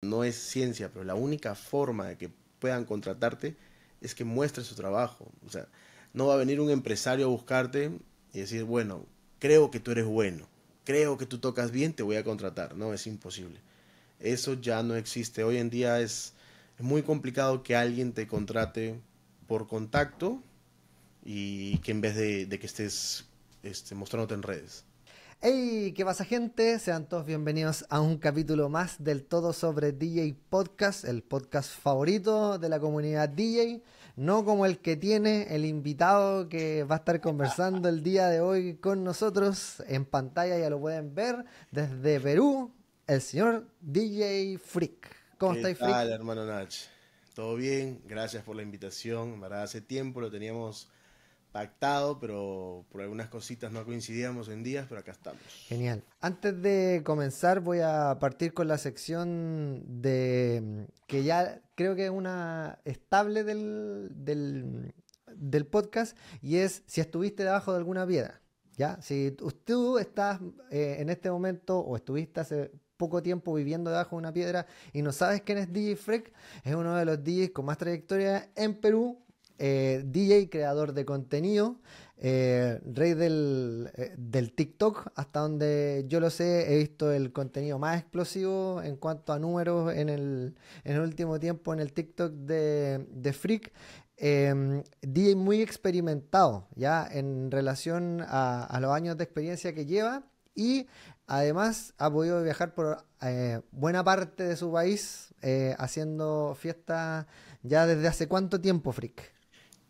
No es ciencia, pero la única forma de que puedan contratarte es que muestres su trabajo. O sea, no va a venir un empresario a buscarte y decir, bueno, creo que tú eres bueno, creo que tú tocas bien, te voy a contratar. No, es imposible. Eso ya no existe. Hoy en día es, muy complicado que alguien te contrate por contacto y que en vez de, que estés este, mostrándote en redes. ¡Hey! ¿Qué pasa gente? Sean todos bienvenidos a un capítulo más del todo sobre DJ Podcast, el podcast favorito de la comunidad DJ, no como el que tiene el invitado que va a estar conversando el día de hoy con nosotros en pantalla, ya lo pueden ver, desde Perú, el señor DJ Freak. ¿Cómo estáis, Freak? Hola, hermano Nach. Todo bien, gracias por la invitación. hace tiempo lo teníamos Actado, pero por algunas cositas no coincidíamos en días, pero acá estamos. Genial. Antes de comenzar voy a partir con la sección de mm, que ya creo que es una estable del, mm, del, podcast y es si estuviste debajo de alguna piedra. ¿Ya? Si tú estás eh, en este momento o estuviste hace poco tiempo viviendo debajo de una piedra y no sabes quién es DJ Freak, es uno de los DJs con más trayectoria en Perú eh, DJ, creador de contenido, eh, rey eh, del, TikTok, hasta donde yo lo sé, he visto el contenido más explosivo en cuanto a números en el, en el último tiempo en el TikTok de, de Freak. Em, DJ muy experimentado ya en relación a, a, los años de experiencia que lleva y además ha podido viajar por buena parte de su país haciendo fiestas ya desde hace cuánto tiempo, Freak.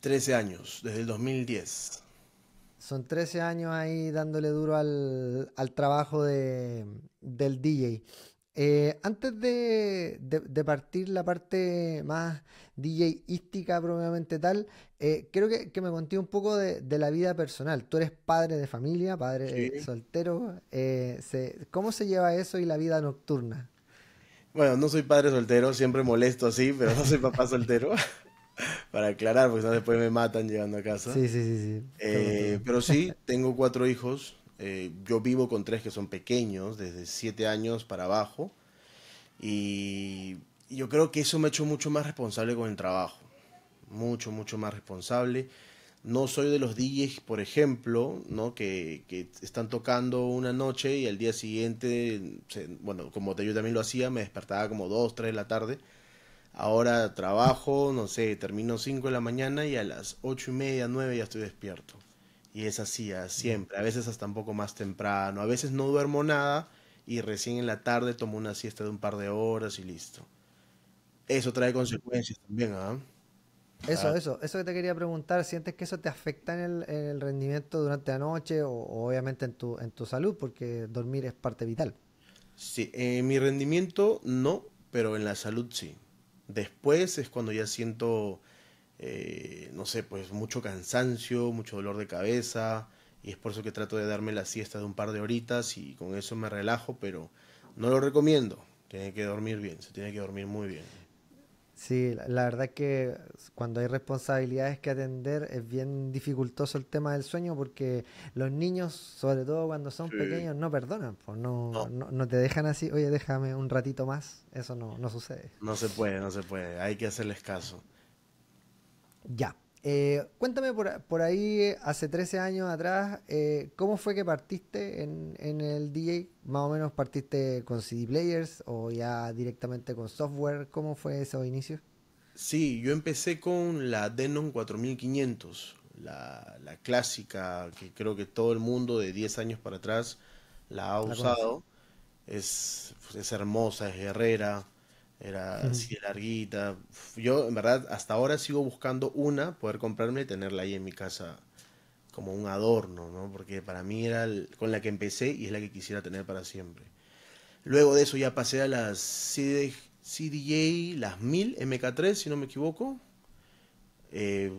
13 años, desde el 2010. Son 13 años ahí dándole duro al, trabajo de, del DJ. Eh, antes de, partir la parte más DJística probablemente tal, creo eh, que, me conté un poco de, de, la vida personal. Tú eres padre de familia, padre soltero. Eh, ¿Cómo se lleva eso y la vida nocturna? Bueno, no soy padre soltero, siempre molesto así, pero no soy papá soltero. para aclarar, porque después me matan llegando a casa. Sí, sí, sí. sí. Eh, pero sí, tengo cuatro hijos. Eh, yo vivo con tres que son pequeños, desde siete años para abajo. Y yo creo que eso me ha hecho mucho más responsable con el trabajo. Mucho, mucho más responsable. No soy de los DJs, por ejemplo, ¿no? que, están tocando una noche y al día siguiente, bueno, como yo también lo hacía, me despertaba como dos, tres de la tarde Ahora trabajo, no sé, termino 5 de la mañana y a las 8 y media, 9 ya estoy despierto. Y es así, siempre. A veces hasta un poco más temprano. A veces no duermo nada y recién en la tarde tomo una siesta de un par de horas y listo. Eso trae consecuencias también, ¿ah? Eso, ah. eso, eso que te quería preguntar, ¿sientes que eso te afecta en el, rendimiento durante la noche o, obviamente en tu, en tu salud? Porque dormir es parte vital. Sí, en mi rendimiento no, pero en la salud sí. Después es cuando ya siento, eh, no sé, pues mucho cansancio, mucho dolor de cabeza, y es por eso que trato de darme la siesta de un par de horitas y con eso me relajo, pero no lo recomiendo. Tiene que dormir bien, se tiene que dormir muy bien. Sí, la, verdad es que cuando hay responsabilidades que atender es bien dificultoso el tema del sueño porque los niños, sobre todo cuando son pequeños, no perdonan, pues no no, no. te dejan así, oye, déjame un ratito más, eso no, no sucede. No se puede, no se puede, hay que hacerles caso. Ya, eh, cuéntame por, ahí, hace 13 años atrás, eh, ¿cómo fue que partiste en, el DJ? Más o menos partiste con CD Players o ya directamente con software. ¿Cómo fue esos inicio? Sí, yo empecé con la Denon 4500, la, clásica que creo que todo el mundo de 10 años para atrás la ha usado. es hermosa, es guerrera era así de larguita. Yo, en verdad, hasta ahora sigo buscando una, poder comprarme y tenerla ahí en mi casa como un adorno, ¿no? Porque para mí era con la que empecé y es la que quisiera tener para siempre. Luego de eso ya pasé a las CDJ, las 1000 MK3, si no me equivoco. Eh,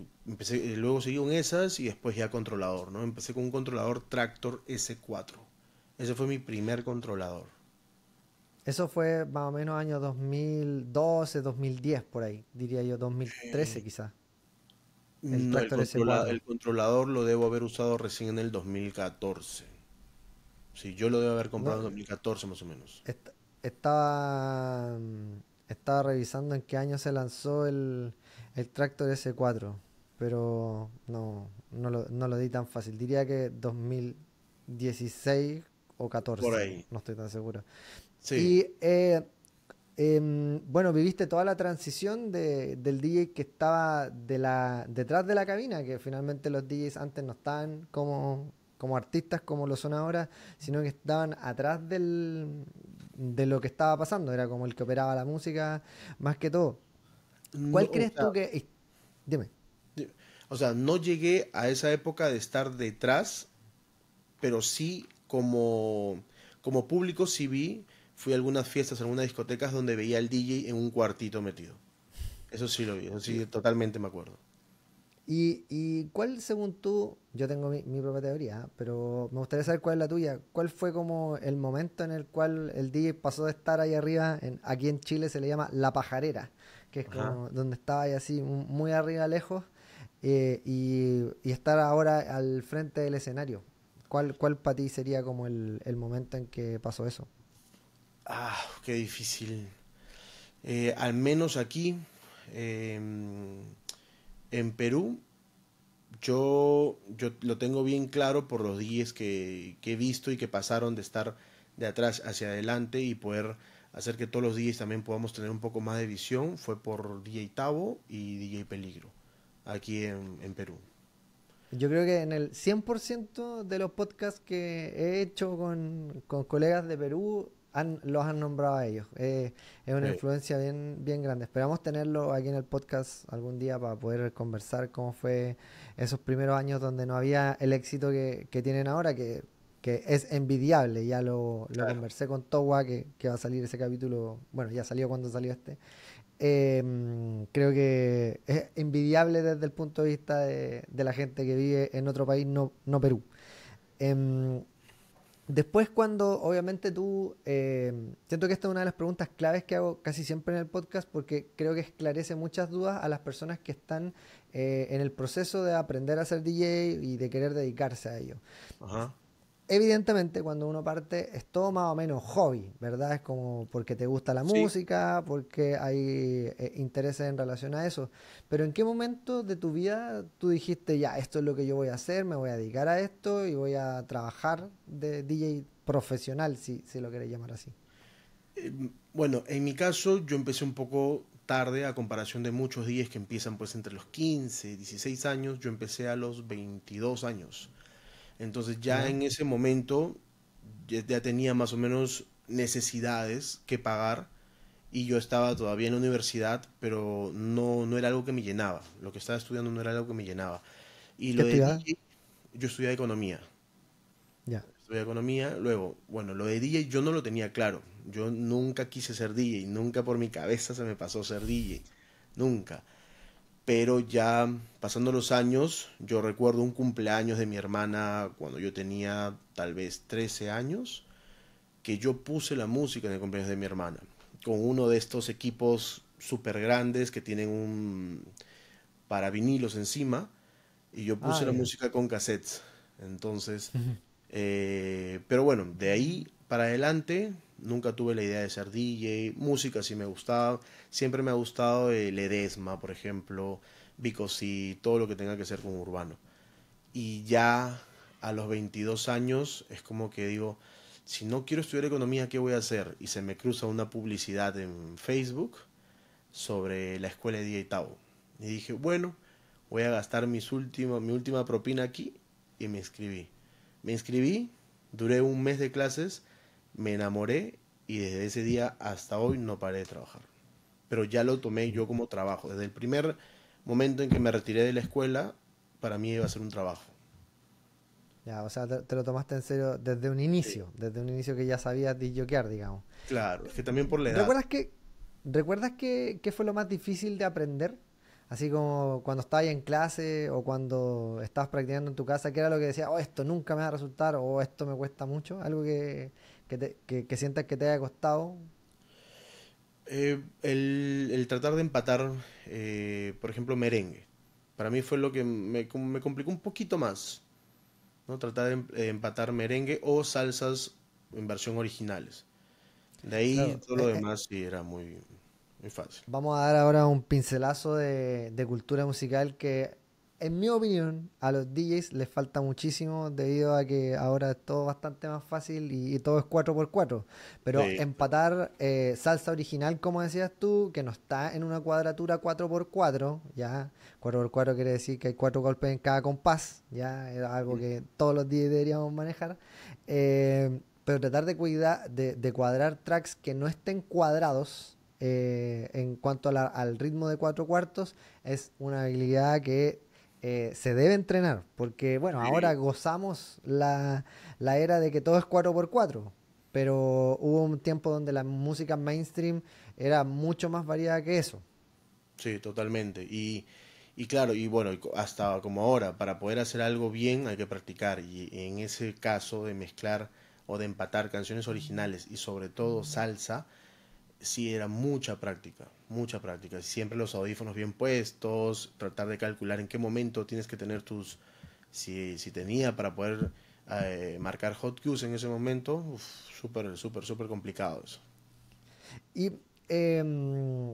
eh, luego seguí con esas y después ya controlador, ¿no? Empecé con un controlador Tractor S4. Ese fue mi primer controlador. Eso fue más o menos año 2012, 2010, por ahí, diría yo, 2013 mm. quizás. El, mm, el, controlador lo debo haber usado recién en el 2014. Sí, yo lo debo haber comprado en 2014 más o menos. estaba, revisando en qué año se lanzó el, Tractor S4, pero no, no, lo, di tan fácil. Diría que 2016 o 14. No estoy tan seguro. Y eh, em, bueno, viviste toda la transición del DJ que estaba detrás de la cabina, que finalmente los DJs antes no estaban como, artistas como lo son ahora, sino que estaban atrás de lo que estaba pasando, era como el que operaba la música, más que todo. ¿Cuál crees tú que... Dime. O sea, no llegué a esa época de estar detrás, pero sí como, como público sí vi fui a algunas fiestas, a algunas discotecas donde veía al DJ en un cuartito metido. Eso sí lo vi, eso sí totalmente me acuerdo. ¿Y, cuál, según tú, yo tengo mi, propia teoría, pero me gustaría saber cuál es la tuya? ¿Cuál fue como el momento en el cual el DJ pasó de estar ahí arriba, aquí en Chile se le llama la pajarera, que es como donde estaba ahí así muy arriba lejos, eh, y, estar ahora al frente del escenario? ¿Cuál, cuál para ti sería como el momento en que pasó eso? Ah, qué difícil. Eh, al menos aquí, em, en Perú, yo, yo lo tengo bien claro por los días que, he visto y que pasaron de estar de atrás hacia adelante y poder hacer que todos los días también podamos tener un poco más de visión fue por DJ Tavo y DJ Peligro aquí en, Perú. Yo creo que en el 100% de los podcasts que he hecho con, con colegas de Perú los han nombrado a ellos. Eh, es una influencia bien, bien grande. Esperamos tenerlo aquí en el podcast algún día para poder conversar cómo fue esos primeros años donde no había el éxito que, tienen ahora, que, es envidiable. Ya lo, conversé con Towa, que, va a salir ese capítulo. Bueno, ya salió cuando salió este. Em, creo que es envidiable desde el punto de vista de, la gente que vive en otro país, no, no Perú. Em, Después cuando obviamente tú, eh, siento que esta es una de las preguntas claves que hago casi siempre en el podcast porque creo que esclarece muchas dudas a las personas que están eh, en el proceso de aprender a ser DJ y de querer dedicarse a ello. Ajá evidentemente cuando uno parte es todo más o menos hobby, ¿verdad? Es como porque te gusta la música, porque hay eh, intereses en relación a eso. Pero ¿en qué momento de tu vida tú dijiste, ya, esto es lo que yo voy a hacer, me voy a dedicar a esto y voy a trabajar de DJ profesional, si, lo querés llamar así? Eh, bueno, en mi caso yo empecé un poco tarde a comparación de muchos DJs que empiezan pues entre los 15, 16 años, yo empecé a los 22 años entonces ya en ese momento ya tenía más o menos necesidades que pagar y yo estaba todavía en la universidad, pero no, no era algo que me llenaba. Lo que estaba estudiando no era algo que me llenaba. Y lo de DJ, yo estudiaba economía. Ya. economía. Luego, bueno, lo de DJ yo no lo tenía claro. Yo nunca quise ser DJ. Nunca por mi cabeza se me pasó ser DJ. Nunca pero ya pasando los años, yo recuerdo un cumpleaños de mi hermana cuando yo tenía tal vez 13 años, que yo puse la música en el cumpleaños de mi hermana, con uno de estos equipos súper grandes que tienen un para vinilos encima, y yo puse la música con cassettes. Entonces, eh, pero bueno, de ahí para adelante Nunca tuve la idea de ser DJ, música sí me gustaba, siempre me ha gustado el Edesma, por ejemplo, Bicosí, todo lo que tenga que ser con urbano. Y ya a los 22 años es como que digo, si no quiero estudiar economía, ¿qué voy a hacer? Y se me cruza una publicidad en Facebook sobre la escuela de DJ Y dije, bueno, voy a gastar mis mi última propina aquí y me inscribí. Me inscribí, duré un mes de clases me enamoré y desde ese día hasta hoy no paré de trabajar. Pero ya lo tomé yo como trabajo. Desde el primer momento en que me retiré de la escuela, para mí iba a ser un trabajo. Ya, o sea, te, lo tomaste en serio desde un inicio, desde un inicio que ya sabías disjoquear, digamos. Claro, que también por la edad. ¿Recuerdas que, ¿Recuerdas qué fue lo más difícil de aprender? Así como cuando estabas en clase o cuando estabas practicando en tu casa, ¿qué era lo que decías, oh, esto nunca me va a resultar o esto me cuesta mucho? Algo que, que, que, sientas que te haya costado? Eh, el, tratar de empatar, eh, por ejemplo, merengue. Para mí fue lo que me, me complicó un poquito más. ¿no? Tratar de em, eh, empatar merengue o salsas en versión originales. De ahí todo lo demás sí era muy, fácil. Vamos a dar ahora un pincelazo de, de cultura musical que en mi opinión, a los DJs les falta muchísimo debido a que ahora es todo bastante más fácil y, todo es 4x4. Pero empatar eh, salsa original, como decías tú, que no está en una cuadratura 4x4, ya 4x4 quiere decir que hay cuatro golpes en cada compás, ya Es algo que todos los DJs deberíamos manejar. Eh, pero tratar de, cuidar, de, cuadrar tracks que no estén cuadrados, eh, en cuanto al ritmo de cuatro cuartos, es una habilidad que eh, se debe entrenar, porque bueno, ahora gozamos la, la, era de que todo es 4x4, pero hubo un tiempo donde la música mainstream era mucho más variada que eso. Sí, totalmente. y claro, y bueno, hasta como ahora, para poder hacer algo bien hay que practicar, y en ese caso de mezclar o de empatar canciones originales y sobre todo salsa, sí era mucha práctica, mucha práctica. Siempre los audífonos bien puestos, tratar de calcular en qué momento tienes que tener tus... Si, si tenía para poder eh, marcar hot cues en ese momento, súper, súper, súper complicado eso. Y... Em,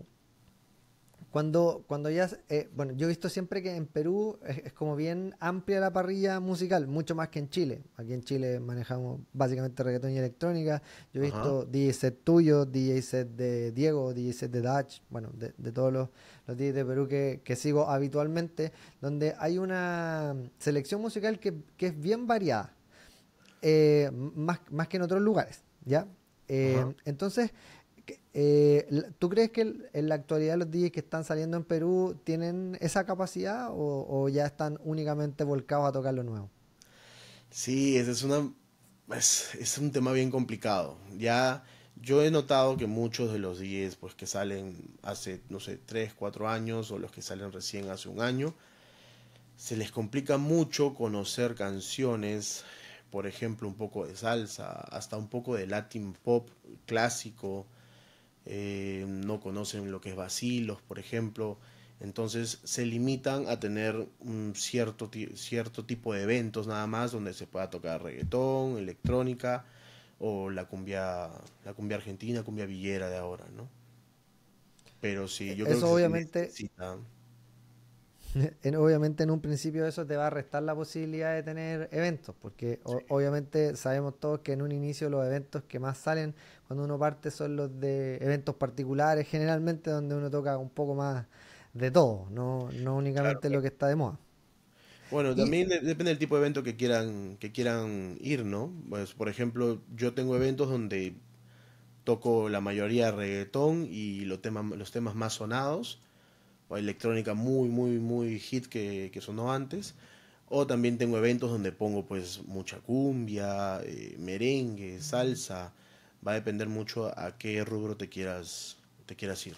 cuando, cuando ya, eh, bueno, yo he visto siempre que en Perú es, como bien amplia la parrilla musical, mucho más que en Chile. Aquí en Chile manejamos básicamente reggaetón y electrónica. Yo he visto DJ set tuyo, DJ set de Diego, DJ set de Dutch, bueno, de, todos los, los DJs de Perú que, sigo habitualmente, donde hay una selección musical que, es bien variada, eh, más, más que en otros lugares, ¿ya? Eh, entonces, eh, ¿Tú crees que en la actualidad los DJs que están saliendo en Perú tienen esa capacidad o, ya están únicamente volcados a tocar lo nuevo? Sí, ese es, una, es, un tema bien complicado. Ya yo he notado que muchos de los DJs pues, que salen hace, no sé, 3, 4 años o los que salen recién hace un año, se les complica mucho conocer canciones, por ejemplo, un poco de salsa, hasta un poco de Latin pop clásico eh, no conocen lo que es vacilos, por ejemplo. Entonces se limitan a tener un cierto, cierto tipo de eventos nada más donde se pueda tocar reggaetón, electrónica o la cumbia, la cumbia argentina, cumbia villera de ahora, ¿no? Pero sí, yo creo que obviamente... obviamente en un principio eso te va a restar la posibilidad de tener eventos, porque obviamente sabemos todos que en un inicio los eventos que más salen cuando uno parte son los de eventos particulares, generalmente donde uno toca un poco más de todo, no, no únicamente lo que está de moda. Bueno, también depende del tipo de evento que quieran, que quieran ir, ¿no? Pues, por ejemplo, yo tengo eventos donde toco la mayoría reggaetón y los temas, los temas más sonados electrónica muy, muy, muy hit que, sonó antes. O también tengo eventos donde pongo pues mucha cumbia, eh, merengue, salsa. Va a depender mucho a qué rubro te quieras, te quieras ir.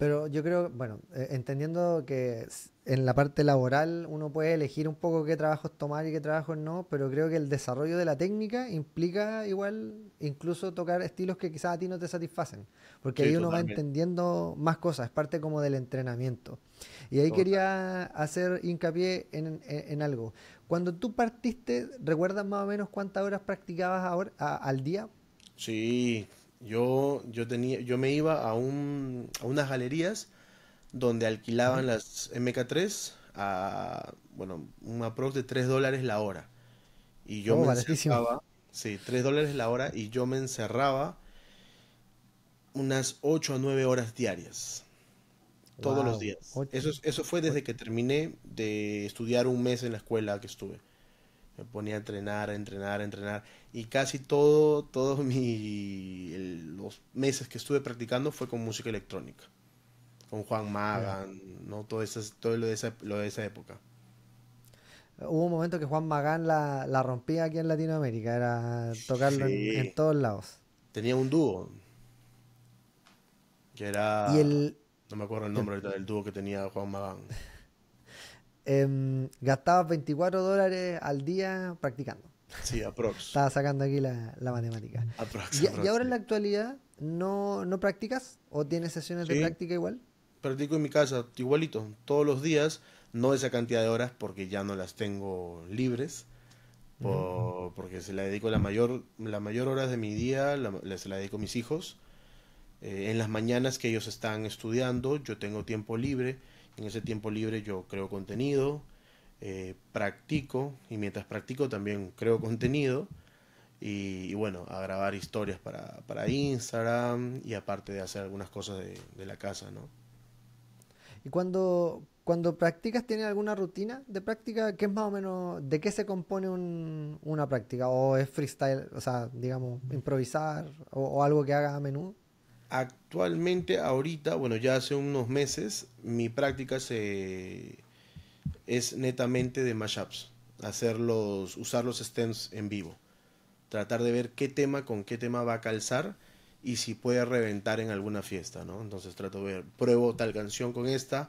Pero yo creo, bueno, eh, entendiendo que en la parte laboral uno puede elegir un poco qué trabajos tomar y qué trabajos no, pero creo que el desarrollo de la técnica implica igual incluso tocar estilos que quizás a ti no te satisfacen, porque ahí uno va entendiendo más cosas, es parte como del entrenamiento. Y ahí quería hacer hincapié en, algo. Cuando tú partiste, ¿recuerdas más o menos cuántas horas practicabas ahora, al día? Sí, yo, tenía, yo me iba a, un, a unas galerías donde alquilaban las MK3 a, bueno, un aprox de 3 dólares la hora. Y yo oh, me encerraba, sí, 3 dólares la hora y yo me encerraba unas 8 a 9 horas diarias. Todos los días. eso, eso fue desde que terminé de estudiar un mes en la escuela que estuve me ponía a entrenar, a entrenar, a entrenar. Y casi todo, todos los meses que estuve practicando fue con música electrónica. Con Juan magán ¿no? Todo, eso, todo lo, de esa, época. Hubo un momento que Juan Magán la, la rompía aquí en Latinoamérica, era tocarlo en, todos lados. Tenía un dúo. Que era. el... No me acuerdo el nombre del dúo que tenía Juan Magán. Em, gastabas 24 dólares al día practicando. Sí, aprox. Estaba sacando aquí la, matemática. Aprox, y, ahora en la actualidad no, no practicas o tienes sesiones de práctica igual? Practico en mi casa, igualito, todos los días, no esa cantidad de horas porque ya no las tengo libres, porque se la dedico la mayor, la mayor horas de mi día, se la dedico a mis hijos. Eh, en las mañanas que ellos están estudiando, yo tengo tiempo libre en ese tiempo libre yo creo contenido, eh, practico y mientras practico también creo contenido y, bueno, a grabar historias para, Instagram y aparte de hacer algunas cosas de, la casa, ¿no? ¿Y cuando, cuando practicas, ¿tienes alguna rutina de práctica? ¿Qué es más o menos, de qué se compone una práctica? ¿O es freestyle, o sea, digamos, improvisar o, o algo que hagas a menudo? Actualmente, ahorita, bueno, ya hace unos meses, mi práctica se, es netamente de mashups, hacerlos, usar los stems en vivo, tratar de ver qué tema con qué tema va a calzar y si puede reventar en alguna fiesta, ¿no? Entonces trato de ver, pruebo tal canción con esta,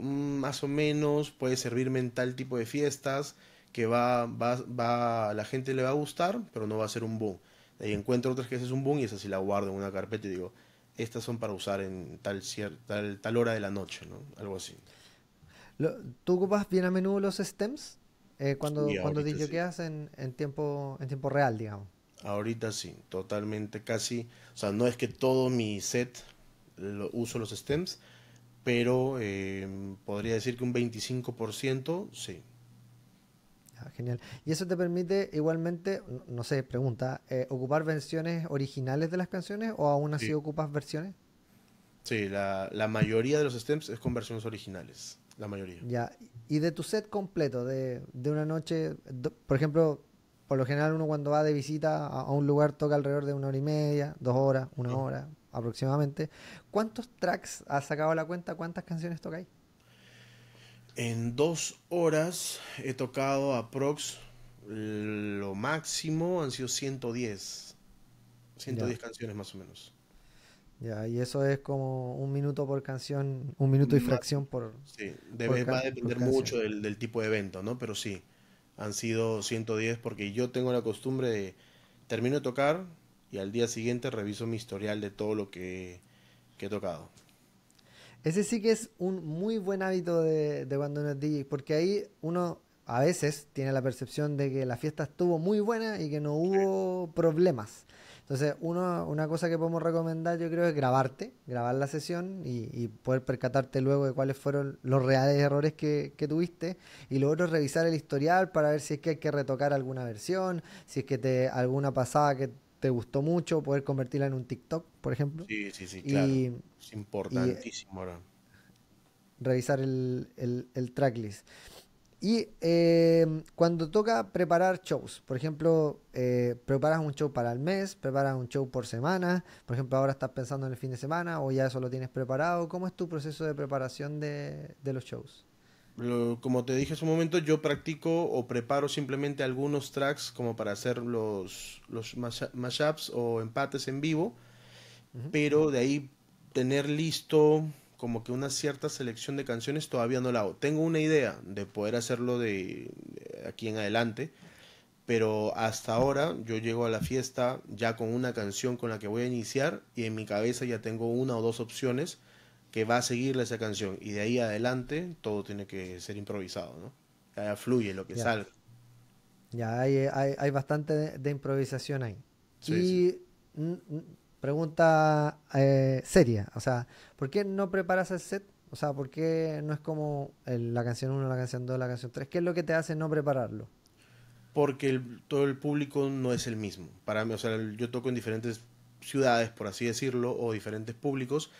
más o menos puede servirme en tal tipo de fiestas que va, va, va, la gente le va a gustar, pero no va a ser un boom. ahí encuentro otras que es un boom y esa sí la guardo en una carpeta y digo, estas son para usar en tal, cierta tal hora de la noche, ¿no? Algo así. ¿Tú ocupas bien a menudo los stems? Eh, cuando cuando te sí. en, en, tiempo, en tiempo real, digamos. Ahorita sí, totalmente, casi. O sea, no es que todo mi set uso los stems, pero eh, podría decir que un 25% sí, y eso te permite igualmente, no sé, pregunta, eh, ¿ocupar versiones originales de las canciones o aún así ocupas versiones? Sí, la, mayoría de los stems es con versiones originales, la mayoría. Ya, y de tu set completo, de, de una noche, por ejemplo, por lo general uno cuando va de visita a, un lugar toca alrededor de una hora y media, dos horas, una hora aproximadamente. ¿Cuántos tracks has sacado a la cuenta? ¿Cuántas canciones ahí? En dos horas he tocado a Prox lo máximo, han sido 110. 110 canciones más o menos. Ya, y eso es como un minuto por canción, un minuto y fracción por. Sí, va a depender mucho del, tipo de evento, ¿no? Pero sí, han sido 110 porque yo tengo la costumbre de. Termino de tocar y al día siguiente reviso mi historial de todo lo que he tocado. Ese sí que es un muy buen hábito de, de cuando uno es porque ahí uno a veces tiene la percepción de que la fiesta estuvo muy buena y que no hubo problemas. Entonces, una cosa que podemos recomendar yo creo es grabarte, grabar la sesión y, poder percatarte luego de cuáles fueron los reales errores que, tuviste. Y lo otro es revisar el historial para ver si es que hay que retocar alguna versión, si es que te, alguna pasada que te gustó mucho, poder convertirla en un TikTok, por ejemplo. Sí, sí, sí, claro. es importantísimo ahora. Revisar el, el, tracklist. Y eh, cuando toca preparar shows, por ejemplo, eh, preparas un show para el mes, preparas un show por semana, por ejemplo, ahora estás pensando en el fin de semana o ya eso lo tienes preparado, ¿cómo es tu proceso de preparación de los shows? como te dije hace un momento, yo practico o preparo simplemente algunos tracks como para hacer los, mashups o empates en vivo, pero de ahí tener listo como que una cierta selección de canciones todavía no la hago. Tengo una idea de poder hacerlo de aquí en adelante, pero hasta ahora yo llego a la fiesta ya con una canción con la que voy a iniciar y en mi cabeza ya tengo una o dos opciones que va a seguirle esa canción. Y de ahí adelante todo tiene que ser improvisado, ¿no? fluye lo que sale Ya hay, hay, bastante de, improvisación ahí. y pregunta eh, seria, o sea, ¿por qué no preparas el set? O sea, ¿por qué no es como la canción 1, la canción 2, la canción 3? ¿Qué es lo que te hace no prepararlo? Porque todo el público no es el mismo. Para mí, o sea, yo toco en diferentes ciudades, por así decirlo, o diferentes públicos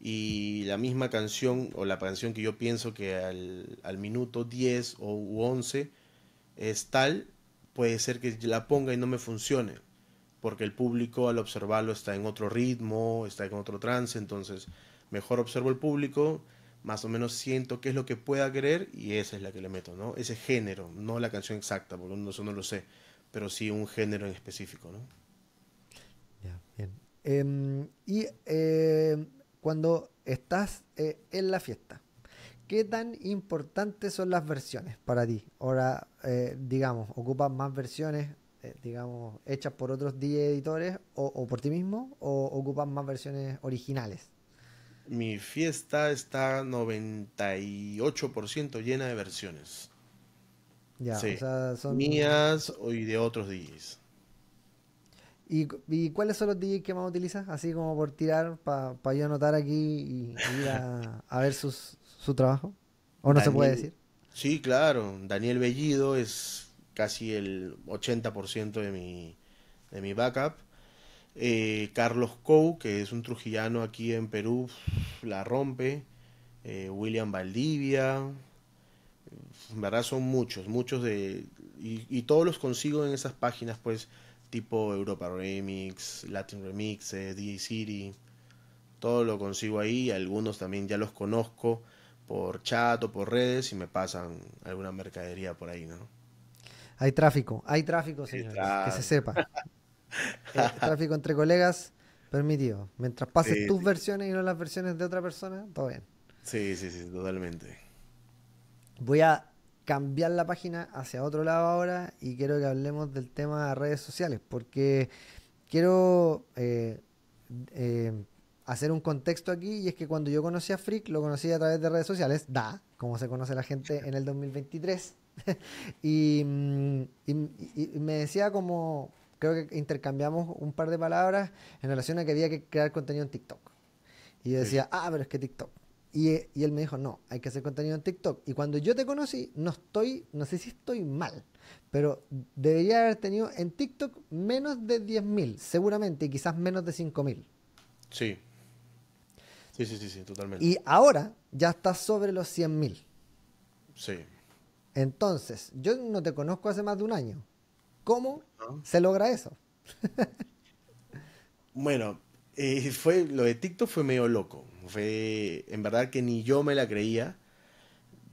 y la misma canción o la canción que yo pienso que al, al minuto 10 o 11 es tal, puede ser que la ponga y no me funcione, porque el público al observarlo está en otro ritmo, está en otro trance, entonces mejor observo el público, más o menos siento qué es lo que pueda querer y esa es la que le meto, ¿no? Ese género, no la canción exacta, porque eso no lo sé, pero sí un género en específico, ¿no? Ya, bien. Em, y... Eh, cuando estás eh, en la fiesta. ¿Qué tan importantes son las versiones para ti? Ahora, eh, digamos, ocupas más versiones, eh, digamos, hechas por otros 10 editores o, por ti mismo, o ocupas más versiones originales? Mi fiesta está 98% llena de versiones. Ya, son mías y de otros DJs. ¿Y, cuáles son los DJs que más utilizas? Así como por tirar, para yo anotar aquí y, ir a, ver sus, su trabajo. ¿O no se puede decir? Sí, claro. Daniel Bellido es casi el 80% de mi, de mi backup. Eh, Carlos Cou, que es un trujillano aquí en Perú, la rompe. Eh, William Valdivia. En verdad son muchos, muchos de... y todos los consigo en esas páginas, pues tipo Europa Remix, Latin Remixes, DJ City. Todo lo consigo ahí, algunos también ya los conozco por chat o por redes y me pasan alguna mercadería por ahí, ¿no? Hay tráfico, hay tráfico, señores, que se sepa. Eh, tráfico entre colegas permitido. Mientras pases tus versiones y no las versiones de otra persona, todo bien. Sí, sí, sí, totalmente. Voy a cambiar la página hacia otro lado ahora y quiero que hablemos del tema de redes sociales, porque quiero eh, eh, hacer un contexto aquí y es que cuando yo conocí a Freak, lo conocí a través de redes sociales, da, como se conoce la gente en el 2023, mm, y, me decía como, creo que intercambiamos un par de palabras en relación a que había que crear contenido en TikTok. Y yo decía, ah, pero es que TikTok y, él me dijo, no, hay que hacer contenido en TikTok. Y cuando yo te conocí, no estoy, no sé si estoy mal, pero debería haber tenido en TikTok menos de 10.000, seguramente, y quizás menos de 5.000. Sí. Sí, sí, sí, totalmente. Y ahora ya estás sobre los 100.000. Sí. Entonces, yo no te conozco hace más de un año. ¿Cómo ah. se logra eso? bueno, eh, fue, lo de TikTok fue medio loco. Fue, en verdad que ni yo me la creía.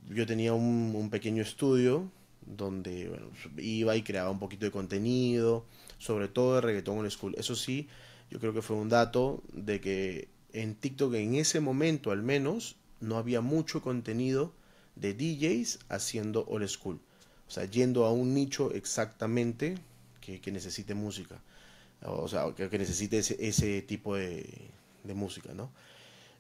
Yo tenía un, pequeño estudio donde iba y creaba un poquito de contenido, sobre todo de reggaetón old school. Eso sí, yo creo que fue un dato de que en TikTok en ese momento al menos no había mucho contenido de DJs haciendo old school. O sea, yendo a un nicho exactamente que, necesite música. O sea, que, necesite ese, tipo de, de música, ¿no?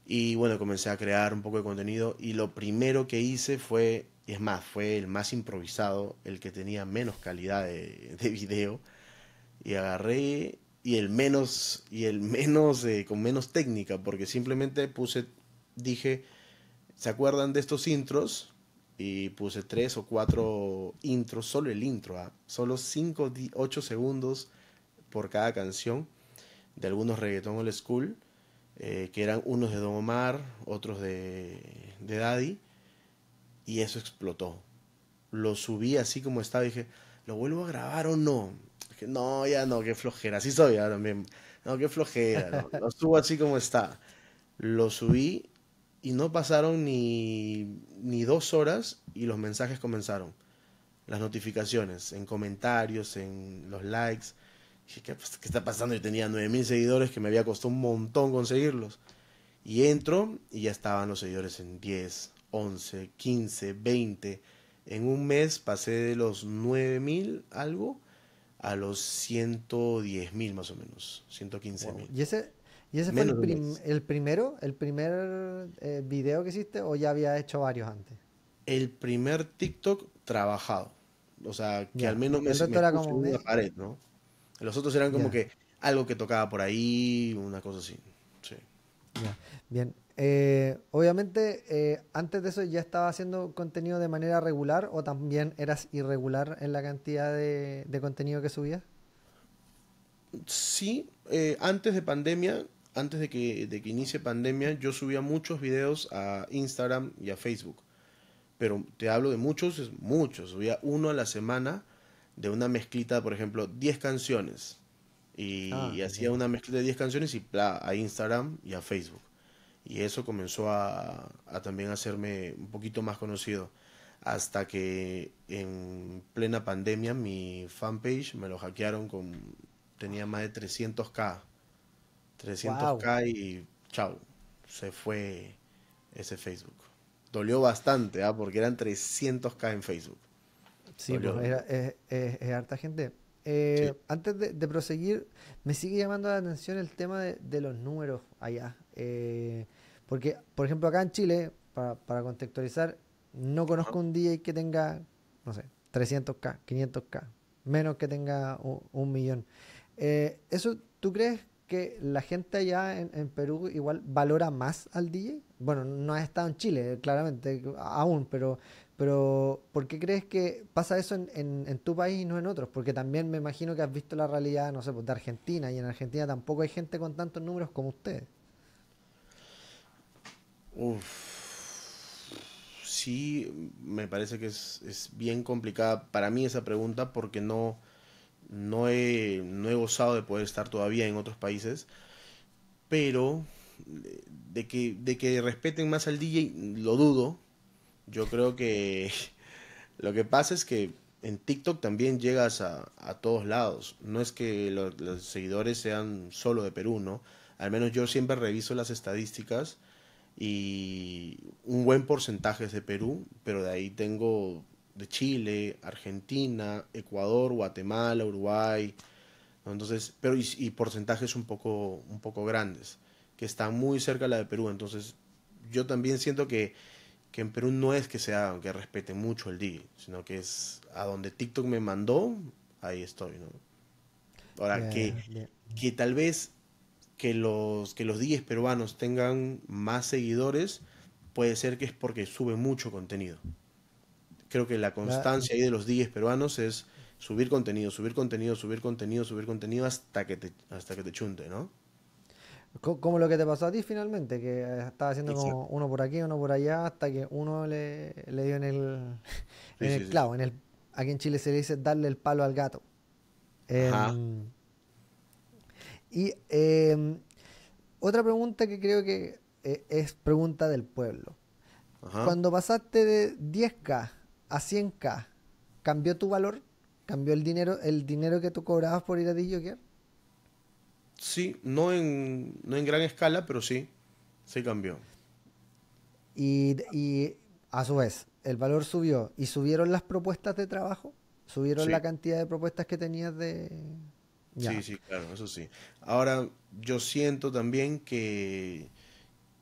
Y bueno, comencé a crear un poco de contenido y lo primero que hice fue, es más, fue el más improvisado, el que tenía menos calidad de, video. Y agarré y el menos, y el menos, eh, con menos técnica, porque simplemente puse, dije, ¿se acuerdan de estos intros? Y puse tres o cuatro intros, solo el intro, ¿ah? solo 5, ocho segundos por cada canción de algunos reggaeton school eh, que eran unos de Don Omar, otros de, Daddy, y eso explotó. Lo subí así como estaba dije, ¿lo vuelvo a grabar o no? Dije, no, ya no, qué flojera, así soy ahora también. No, qué flojera, lo subo así como está. Lo subí y no pasaron ni, ni dos horas y los mensajes comenzaron. Las notificaciones, en comentarios, en los likes Dije, pues, ¿qué, está pasando? Yo tenía 9.000 seguidores que me había costado un montón conseguirlos. Y entro y ya estaban los seguidores en 10, 11, 15, 20. En un mes pasé de los 9.000 algo a los 110.000 más o menos, 115.000. ¿Y ese, y fue el, primero, el primer eh, video que hiciste o ya había hecho varios antes? El primer TikTok trabajado. O sea, que al menos me, me era como una pared, ¿no? Los otros eran como que algo que tocaba por ahí, una cosa así. Sí. Bien. Eh, obviamente, eh, antes de eso ya estaba haciendo contenido de manera regular o también eras irregular en la cantidad de, contenido que subías? Sí, eh, antes de pandemia, antes de que, de que inicie pandemia, yo subía muchos videos a Instagram y a Facebook. Pero te hablo de muchos, muchos. Subía uno a la semana de una mezclita, por ejemplo, 10 canciones. Y, ah, hacía una mezcla de 10 canciones y bla, a Instagram y a Facebook. Y eso comenzó a, a, también hacerme un poquito más conocido. Hasta que en plena pandemia mi fanpage me lo hackearon con... Tenía más de 300k. 300k y chao. Se fue ese Facebook. Dolió bastante, ¿ah? porque eran 300k en Facebook. Sí, pues, es, harta gente. Eh, antes de, proseguir, me sigue llamando la atención el tema de, los números allá. Eh, porque, por ejemplo, acá en Chile, para, contextualizar, no conozco un DJ que tenga, no sé, 300k, 500k, menos que tenga un, millón. Eh, ¿Eso tú crees que la gente allá en, en, Perú igual valora más al DJ? Bueno, no ha estado en Chile, claramente, aún, pero pero, ¿por qué crees que pasa eso en, tu país y no en otros? Porque también me imagino que has visto la realidad, no sé, pues de Argentina, y en Argentina tampoco hay gente con tantos números como usted. Uf. Sí, me parece que es, bien complicada para mí esa pregunta porque no, no, he, no he gozado de poder estar todavía en otros países, pero eh, de que, de que respeten más al DJ lo dudo, yo creo que lo que pasa es que en TikTok también llegas a, todos lados. No es que los seguidores sean solo de Perú, ¿no? Al menos yo siempre reviso las estadísticas y un buen porcentaje es de Perú, pero de ahí tengo de Chile, Argentina, Ecuador, Guatemala, Uruguay. Entonces, pero y, y, porcentajes un poco, un poco grandes, que están muy cerca de la de Perú. Entonces, yo también siento que que en Perú no es que sea que respete mucho el día, sino que es a donde TikTok me mandó, ahí estoy, ¿no? Ahora, que, que tal vez que los, que los peruanos tengan más seguidores, puede ser que es porque sube mucho contenido. Creo que la constancia ahí de los DJs peruanos es subir contenido, subir contenido, subir contenido, subir contenido hasta que te, hasta que te chunte, ¿no? Como lo que te pasó a ti finalmente, que eh, estaba haciendo como uno por aquí, uno por allá, hasta que uno le, le dio en el, clavo. En el, aquí en Chile se le dice darle el palo al gato. Em, y em, otra pregunta que creo que eh, es pregunta del pueblo. Cuando pasaste de 10k a 100k, ¿cambió tu valor? ¿Cambió el dinero, el dinero que tú cobrabas por ir a DJoker? Sí, no en, no en gran escala, pero sí, se cambió. Y, a su vez, el valor subió. ¿Y subieron las propuestas de trabajo? ¿Subieron la cantidad de propuestas que tenías de...? Sí, sí, claro, eso sí. Ahora, yo siento también que,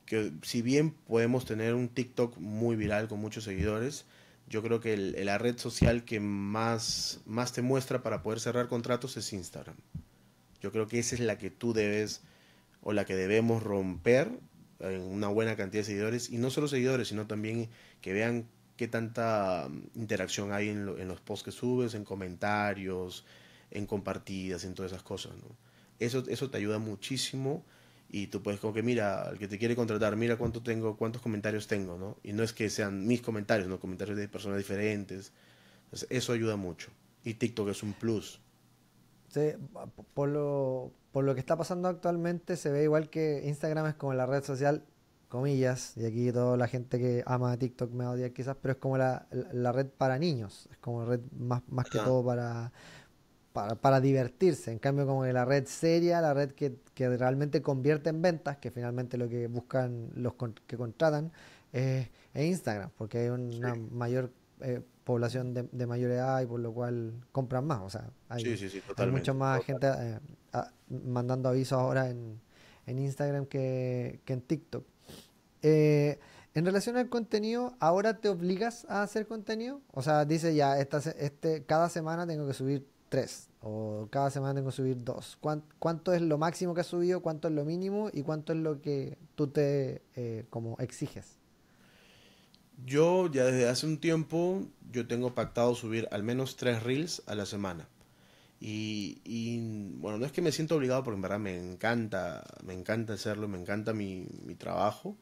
que si bien podemos tener un TikTok muy viral con muchos seguidores, yo creo que la red social que más, más te muestra para poder cerrar contratos es Instagram. Yo creo que esa es la que tú debes o la que debemos romper en una buena cantidad de seguidores y no solo seguidores, sino también que vean qué tanta mm, interacción hay en, los posts que subes, en comentarios, en compartidas, en todas esas cosas. Eso, eso te ayuda muchísimo y tú puedes como que mira, al que te quiere contratar, mira cuánto tengo, cuántos comentarios tengo, ¿no? Y no es que sean mis comentarios, no comentarios de personas diferentes. eso ayuda mucho. Y TikTok es un plus por, lo, por lo que está pasando actualmente, se ve igual que Instagram es como la red social, comillas, y aquí toda la gente que ama TikTok me odia quizás, pero es como la, red para niños, es como red más, más que todo para, para, divertirse. En cambio, como que la red seria, la red que, realmente convierte en ventas, que finalmente lo que buscan los que contratan, es, Instagram, porque hay una mayor eh, población de, mayor edad y por lo cual compran más. O sea, hay, mucha más gente eh, mandando avisos ahora en, Instagram que, en TikTok. Eh, en relación al contenido, ¿ahora te obligas a hacer contenido? O sea, dice ya, esta, este, cada semana tengo que subir tres o cada semana tengo que subir dos. ¿Cuánto es lo máximo que has subido? ¿Cuánto es lo mínimo? ¿Y cuánto es lo que tú te como exiges? Yo ya desde hace un tiempo, yo tengo pactado subir al menos tres reels a la semana. Y, bueno, no es que me siento obligado porque en verdad me encanta, me encanta hacerlo, me encanta mi, trabajo,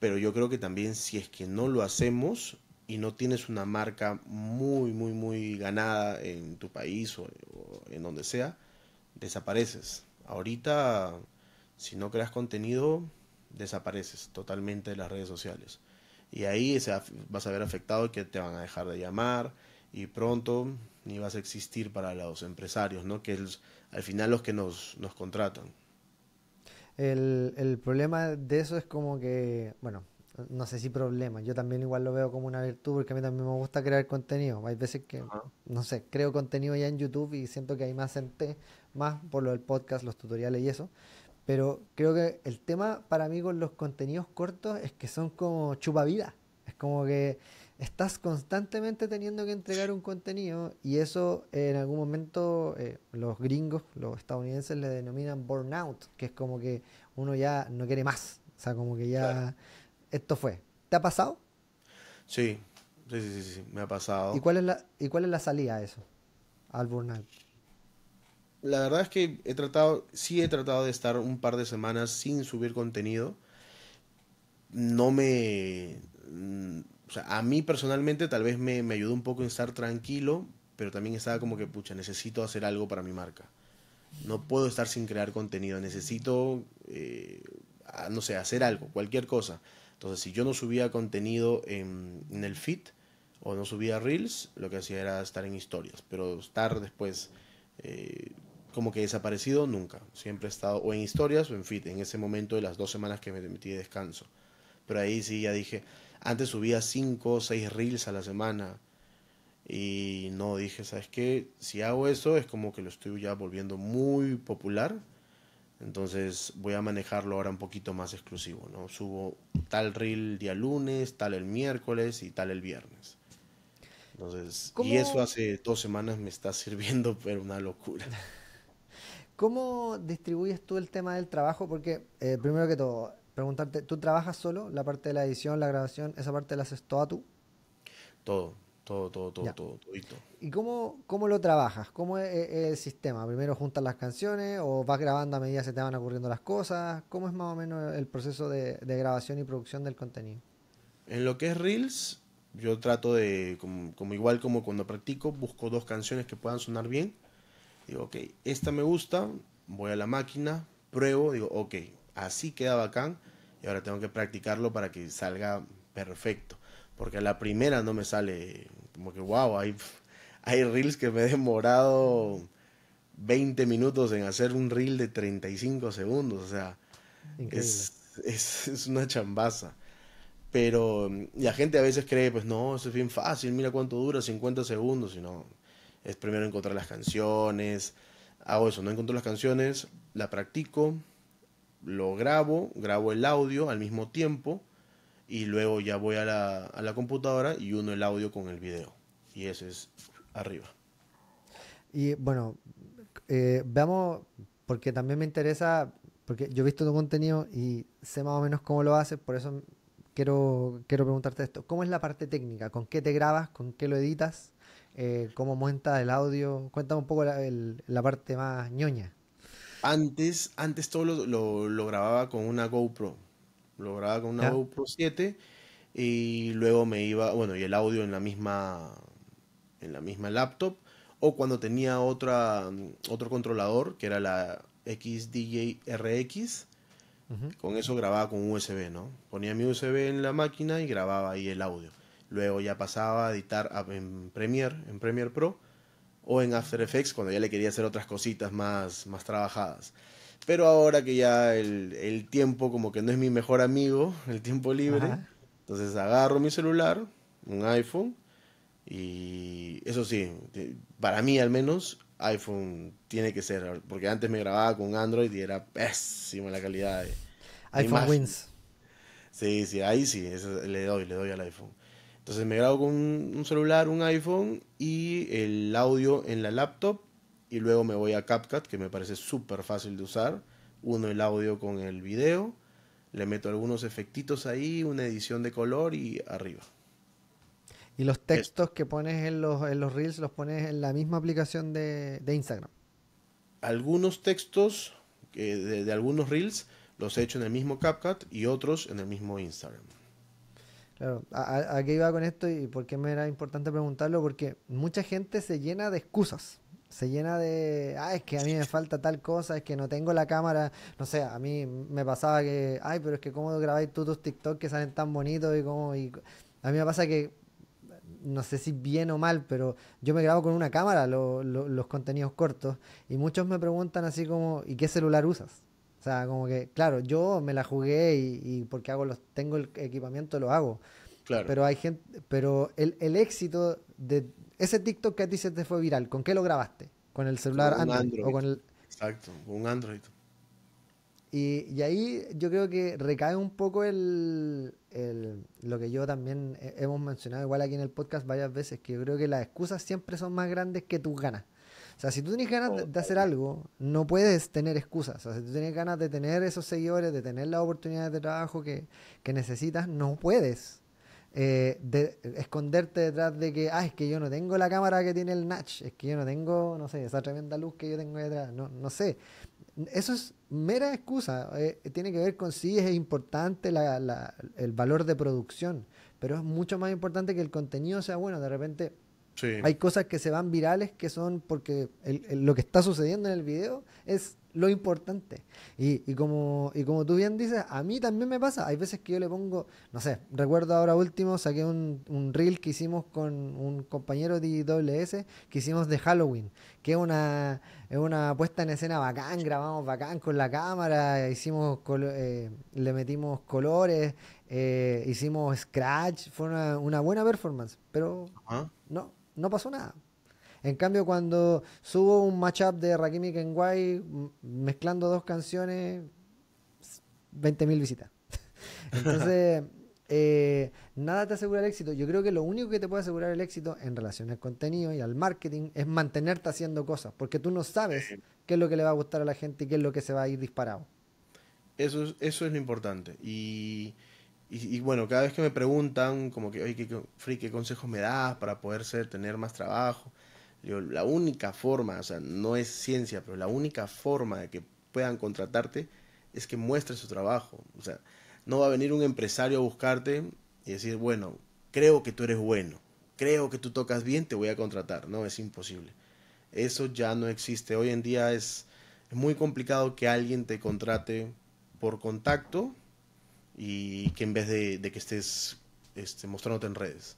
pero yo creo que también si es que no lo hacemos y no tienes una marca muy, muy, muy ganada en tu país o en donde sea, desapareces. Ahorita, si no creas contenido, desapareces totalmente de las redes sociales. Y ahí vas a ver afectado que te van a dejar de llamar y pronto ni vas a existir para los empresarios, ¿no? Que es al final los que nos, contratan. El, el, problema de eso es como que, bueno, no sé si problema, yo también igual lo veo como una virtud porque a mí también me gusta crear contenido. Hay veces que, no sé, creo contenido ya en YouTube y siento que hay más gente, más por lo del podcast, los tutoriales y eso. Pero creo que el tema para mí con los contenidos cortos es que son como chupavidas. Es como que estás constantemente teniendo que entregar un contenido y eso eh, en algún momento eh, los gringos, los estadounidenses le denominan burnout, que es como que uno ya no quiere más. O sea, como que ya esto fue. ¿Te ha pasado? Sí. sí, sí, sí, sí, me ha pasado. ¿Y cuál es la, y cuál es la salida a eso, al burnout? la verdad es que he tratado, sí he tratado de estar un par de semanas sin subir contenido. No me... Mm, o sea, a mí personalmente tal vez me, ayudó un poco en estar tranquilo, pero también estaba como que, pucha, necesito hacer algo para mi marca. No puedo estar sin crear contenido, necesito, eh, no sé, hacer algo, cualquier cosa. Entonces, si yo no subía contenido en, el feed o no subía reels, lo que hacía era estar en historias, pero estar después... Eh, como que desaparecido nunca. Siempre he estado o en historias o en fit, en ese momento de las dos semanas que me metí de descanso. Pero ahí sí ya dije, antes subía cinco o seis reels a la semana. Y no, dije, ¿sabes qué? Si hago eso es como que lo estoy ya volviendo muy popular. Entonces voy a manejarlo ahora un poquito más exclusivo, ¿no? Subo tal reel día lunes, tal el miércoles y tal el viernes. Entonces, y eso hace dos semanas me está sirviendo, pero una locura. ¿Cómo distribuyes tú el tema del trabajo? Porque, eh, primero que todo, preguntarte, ¿tú trabajas solo la parte de la edición, la grabación, esa parte la haces toda tú? Todo, todo, todo, todo, todo, todo, ¿Y cómo, cómo lo trabajas? ¿Cómo es, el sistema? ¿Primero juntas las canciones o vas grabando a medida que se te van ocurriendo las cosas? ¿Cómo es más o menos el proceso de, grabación y producción del contenido? En lo que es Reels, yo trato de, como igual como cuando practico, busco dos canciones que puedan sonar bien Digo, ok, esta me gusta, voy a la máquina, pruebo, digo, ok, así queda bacán y ahora tengo que practicarlo para que salga perfecto. Porque a la primera no me sale como que, wow, hay, hay reels que me he demorado 20 minutos en hacer un reel de 35 segundos. O sea, es, es, una chambaza. Pero la gente a veces cree, pues no, eso es bien fácil, mira cuánto dura, 50 segundos, y no, es primero encontrar las canciones. Hago eso, no encuentro las canciones, la practico, lo grabo, grabo el audio al mismo tiempo y luego ya voy a la, computadora y uno el audio con el video. Y eso es arriba. Y bueno, eh, veamos, porque también me interesa, porque yo he visto tu contenido y sé más o menos cómo lo haces, por eso quiero, quiero preguntarte esto. ¿Cómo es la parte técnica? ¿Con qué te grabas? ¿Con qué lo editas? Eh, cómo monta el audio. Cuéntame un poco la, parte más ñoña. Antes, antes todo lo, grababa con una GoPro. Lo grababa con una GoPro 7 y luego me iba, bueno, y el audio en la misma en la misma laptop o cuando tenía otra otro controlador que era la XDJ RX con eso grababa con USB, ¿no? Ponía mi USB en la máquina y grababa ahí el audio. Luego ya pasaba a editar en Premiere, en Premiere Pro o en After Effects cuando ya le quería hacer otras cositas más, más trabajadas. Pero ahora que ya el, tiempo como que no es mi mejor amigo, el tiempo libre, entonces agarro mi celular, un iPhone, y eso sí, para mí al menos iPhone tiene que ser, porque antes me grababa con Android y era pésima la calidad. iPhone wins. Sí, sí, ahí sí, le doy, le doy al iPhone. Entonces me grabo con un celular, un iPhone y el audio en la laptop y luego me voy a CapCut que me parece súper fácil de usar. Uno el audio con el video, le meto algunos efectitos ahí, una edición de color y arriba. ¿Y los textos que pones en los, en los reels los pones en la misma aplicación de, Instagram? Algunos textos eh, de, de, algunos reels los he hecho en el mismo CapCut y otros en el mismo Instagram. ¿a, qué iba con esto y por qué me era importante preguntarlo? Porque mucha gente se llena de excusas se llena de, ah, es que a mí me falta tal cosa, es que no tengo la cámara, no sé, a mí me pasaba que, ay, pero es que cómo grabáis tú tus TikTok que salen tan bonitos y cómo, y a mí me pasa que, no sé si bien o mal, pero yo me grabo con una cámara los contenidos cortos y muchos me preguntan así como, ¿y qué celular usas? O sea, como que, claro, yo me la jugué y, porque hago los, tengo el equipamiento lo hago. Pero hay gente, pero el, el, éxito de ese TikTok que a ti se te fue viral, ¿con qué lo grabaste? ¿Con el celular Android, Exacto, con un Android. Y, ahí yo creo que recae un poco el, lo que yo también hemos mencionado igual aquí en el podcast varias veces, que yo creo que las excusas siempre son más grandes que tus ganas. O sea, si tú tienes ganas de, hacer algo, no puedes tener excusas. O sea, si tú tienes ganas de tener esos seguidores, de tener las oportunidades de trabajo que, necesitas, no puedes eh, esconderte detrás de que, ah, es que yo no tengo la cámara que tiene el Natch, es que yo no tengo, no sé, esa tremenda luz que yo tengo detrás, no, no sé. Eso es mera excusa, eh, tiene que ver con si es importante el valor de producción, pero es mucho más importante que el contenido sea bueno. De repente, hay cosas que se van virales que son porque lo que está sucediendo en el video es lo importante. Y, como, y como tú bien dices, a mí también me pasa. Hay veces que yo le pongo, no sé, recuerdo ahora último, saqué un, reel que hicimos con un compañero de IWS que hicimos de Halloween, que es una, es una puesta en escena bacán, grabamos bacán con la cámara, hicimos eh, le metimos colores, eh, hicimos scratch, fue una, buena performance, pero no no pasó nada. En cambio, cuando subo un matchup de Rakimi Kenway mezclando dos canciones, 20.000 visitas. Entonces, eh, nada te asegura el éxito. Yo creo que lo único que te puede asegurar el éxito en relación al contenido y al marketing es mantenerte haciendo cosas, porque tú no sabes qué es lo que le va a gustar a la gente y qué es lo que se va a ir disparado. Eso es, eso es lo importante. Y y, bueno, cada vez que me preguntan, como que, oye, ¿qué, qué, consejos me das para poder tener más trabajo? Yo, la única forma, o sea, no es ciencia, pero la única forma de que puedan contratarte es que muestres su trabajo. O sea, no va a venir un empresario a buscarte y decir, bueno, creo que tú eres bueno, creo que tú tocas bien, te voy a contratar. No, es imposible. Eso ya no existe. Hoy en día es, es muy complicado que alguien te contrate por contacto y que en vez de, que estés este, mostrándote en redes.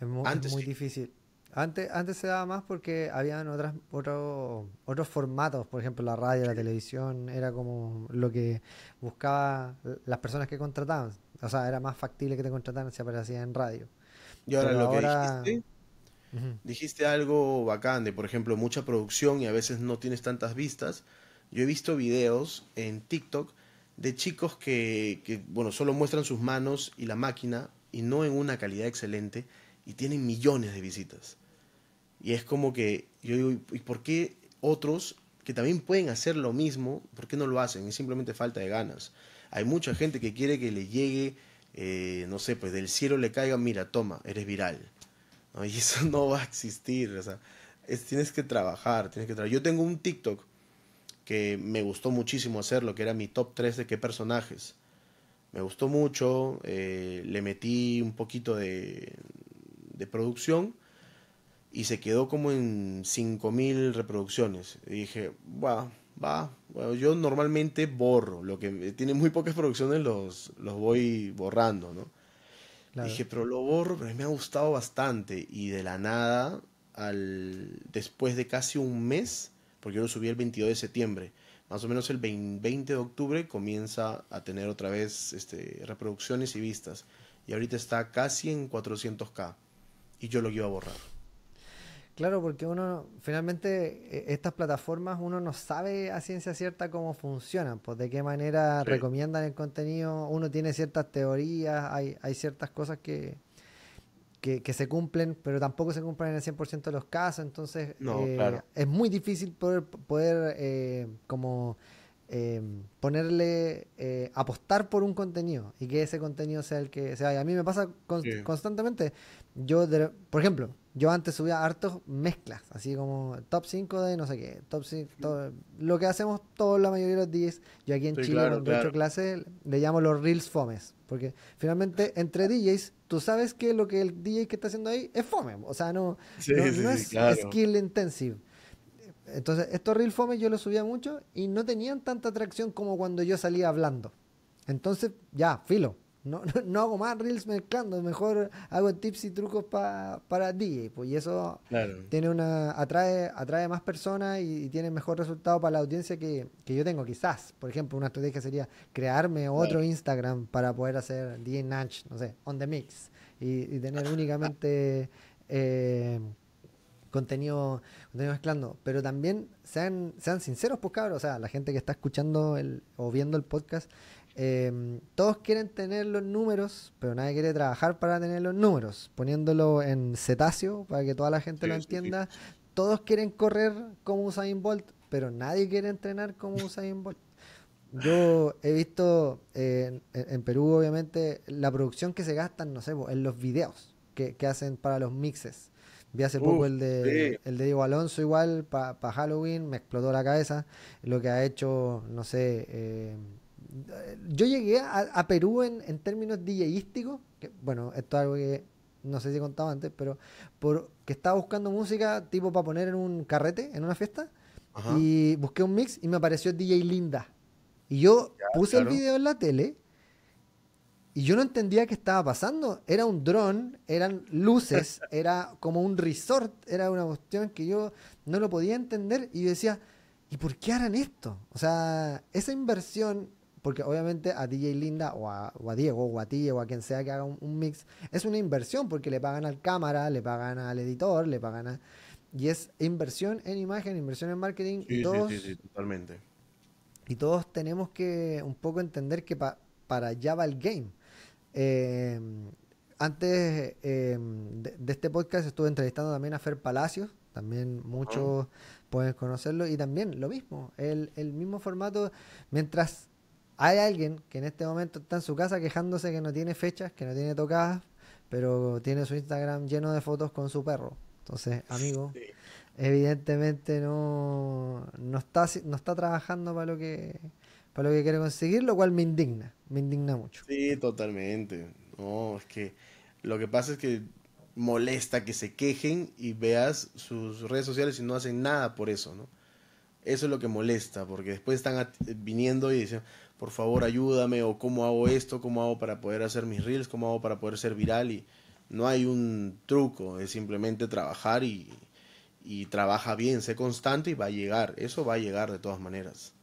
Es muy, muy difícil. Antes, antes se daba más porque habían otras, otros formatos, por ejemplo, la radio, la televisión, era como lo que buscaba las personas que contrataban. O sea, era más factible que te contrataran si aparecías en radio. Y ahora lo que dijiste, dijiste algo bacán de, por ejemplo, mucha producción y a veces no tienes tantas vistas. Yo he visto videos en TikTok de chicos que, bueno, solo muestran sus manos y la máquina y no en una calidad excelente y tienen millones de visitas. Y es como que yo digo, ¿y por qué otros que también pueden hacer lo mismo, por qué no lo hacen? Es simplemente falta de ganas. Hay mucha gente que quiere que le llegue, eh, no sé, pues del cielo le caiga, mira, toma, eres viral. Y eso no va a existir. tienes que trabajar, tienes que trabajar. Yo tengo un TikTok que me gustó muchísimo hacerlo, que era mi top 3 de qué personajes. Me gustó mucho, eh, le metí un poquito de, de producción y se quedó como en 5.000 reproducciones. dije, va, va. yo normalmente borro, lo que tiene muy pocas producciones los, los voy borrando, ¿no? Dije, pero lo borro, me ha gustado bastante. Y de la nada, al, después de casi un mes, porque yo lo subí el 22 de septiembre. Más o menos el 20 de octubre comienza a tener otra vez este, reproducciones y vistas. Y ahorita está casi en 400k. Y yo lo iba a borrar. Claro, porque uno, finalmente, e, estas plataformas uno no sabe a ciencia cierta cómo funcionan, pues de qué manera recomiendan el contenido, uno tiene ciertas teorías, hay, hay ciertas cosas que, que, se cumplen, pero tampoco se cumplen en el 100% de los casos, entonces eh, es muy difícil poder, poder eh, como eh, ponerle, apostar por un contenido y que ese contenido sea el que sea. A mí me pasa constantemente, yo, por ejemplo, yo antes subía hartos mezclas, así como top 5 de no sé qué, top 5, lo que hacemos todos la mayoría de los DJs. Yo aquí en Chile, en cuando le llamo los reels fomes, porque finalmente entre DJs, tú sabes que lo que el DJ que está haciendo ahí es fome, o sea, no, es skill intensive. Entonces, estos reels fomes yo los subía mucho y no tenían tanta atracción como cuando yo salía hablando. Entonces, ya, filo, no, no, hago más reels mezclando, mejor hago tips y trucos para DJ, pues, y eso tiene una, atrae, atrae más personas y, tiene mejor resultado para la audiencia que, que, yo tengo, quizás. Por ejemplo, una estrategia sería crearme otro Instagram para poder hacer DJ Natch, no sé, on the mix, y, tener únicamente eh, contenido, contenido mezclando. Pero también sean, sean sinceros, pues o sea, la gente que está escuchando el, o viendo el podcast Em, todos quieren tener los números, pero nadie quiere trabajar para tener los números. Poniéndolo en cetáceo, para que toda la gente lo entienda. Todos quieren correr como Usain Bolt, pero nadie quiere entrenar como Usain Bolt. Yo he visto eh, en, Perú, obviamente, la producción que se gastan, no sé, en los videos que, hacen para los mixes. Vi hace poco el de, el de Diego Alonso igual para Halloween, me explotó la cabeza. Lo que ha hecho, no sé, eh, yo llegué a, Perú en, términos DJísticos, que bueno, esto es algo que no sé si he contado antes, pero por, que estaba buscando música tipo para poner en un carrete, en una fiesta, y busqué un mix y me apareció DJ Linda. Y yo puse el video en la tele y yo no entendía qué estaba pasando. Era un dron, eran luces, era como un resort, era una cuestión que yo no lo podía entender y decía, ¿y por qué harán esto? O sea, esa inversión porque obviamente a DJ Linda o a, Diego o a ti o a quien sea que haga un, mix, es una inversión porque le pagan al cámara, le pagan al editor, le pagan a... Y es inversión en imagen, inversión en marketing. Sí, y sí, sí, totalmente. Y todos tenemos que un poco entender que para allá va el game. Eh, antes eh, de, este podcast estuve entrevistando también a Fer Palacios, también muchos oh. pueden conocerlo, y también lo mismo, el, el mismo formato, mientras hay alguien que en este momento está en su casa quejándose que no tiene fechas, que no tiene tocadas, pero tiene su Instagram lleno de fotos con su perro. Entonces, amigo, evidentemente no, no, está, no está trabajando para lo que lo que quiere conseguir, lo cual me indigna, me indigna mucho. Sí, totalmente. No, es que lo que pasa es que molesta que se quejen y veas sus redes sociales y no hacen nada por eso, ¿no? Eso es lo que molesta, porque después están viniendo y dicen, por favor ayúdame o cómo hago esto, cómo hago para poder hacer mis reels, cómo hago para poder ser viral y no hay un truco, es simplemente trabajar y, trabaja bien, sé constante y va a llegar, eso va a llegar de todas maneras.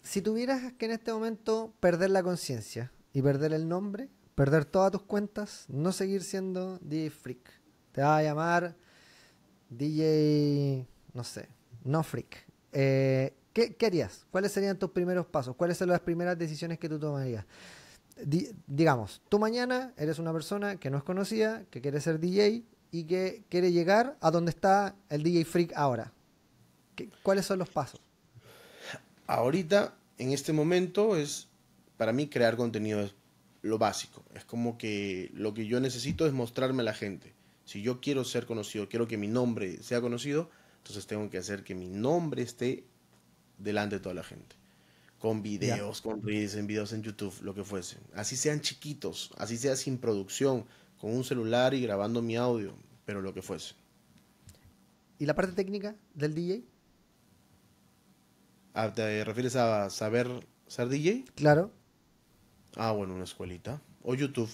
Si tuvieras que en este momento perder la conciencia y perder el nombre, perder todas tus cuentas, no seguir siendo DJ Freak, te va a llamar DJ, no sé, no Freak. Eh, ¿Qué, harías? ¿Cuáles serían tus primeros pasos? ¿Cuáles serían las primeras decisiones que tú tomarías? digamos, tú mañana eres una persona que no es conocida, que quiere ser DJ y que quiere llegar a donde está el DJ Freak ahora. ¿Cuáles son los pasos? Ahorita, en este momento, es para mí crear contenido es lo básico. Es como que lo que yo necesito es mostrarme a la gente. Si yo quiero ser conocido, quiero que mi nombre sea conocido, entonces tengo que hacer que mi nombre esté delante de toda la gente. Con videos, con en videos en YouTube, lo que fuese. Así sean chiquitos, así sea sin producción, con un celular y grabando mi audio, pero lo que fuese. ¿Y la parte técnica del DJ? Ah, ¿Te refieres a saber ser DJ? Claro. Ah, bueno, una escuelita. O YouTube.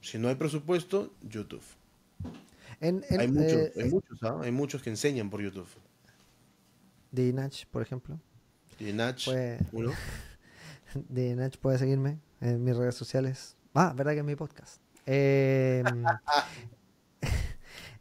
Si no hay presupuesto, YouTube. hay, muchos, eh, ¿ah? hay muchos que enseñan por YouTube de Inach, por ejemplo. De Inach, uno. De Inach puede seguirme en mis redes sociales. Ah, verdad que es mi podcast. Em,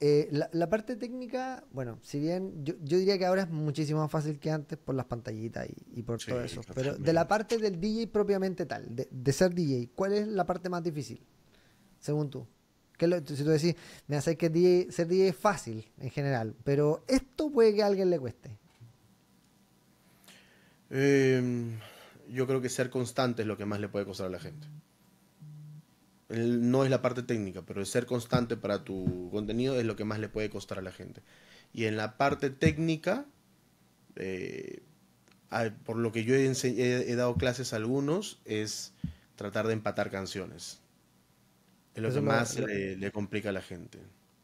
eh, la, parte técnica, bueno, si bien yo, diría que ahora es muchísimo más fácil que antes por las pantallitas y, por todo eso, pero de la parte del DJ propiamente tal, de, ser DJ, ¿cuál es la parte más difícil, según tú? Que si tú decís, me hace que ser DJ es fácil en general, pero esto puede que a alguien le cueste. Em, yo creo que ser constante es lo que más le puede costar a la gente. no es la parte técnica, pero ser constante para tu contenido es lo que más le puede costar a la gente. Y en la parte técnica, eh, por lo que yo he, he dado clases a algunos, es tratar de empatar canciones es lo que más le, complica a la gente.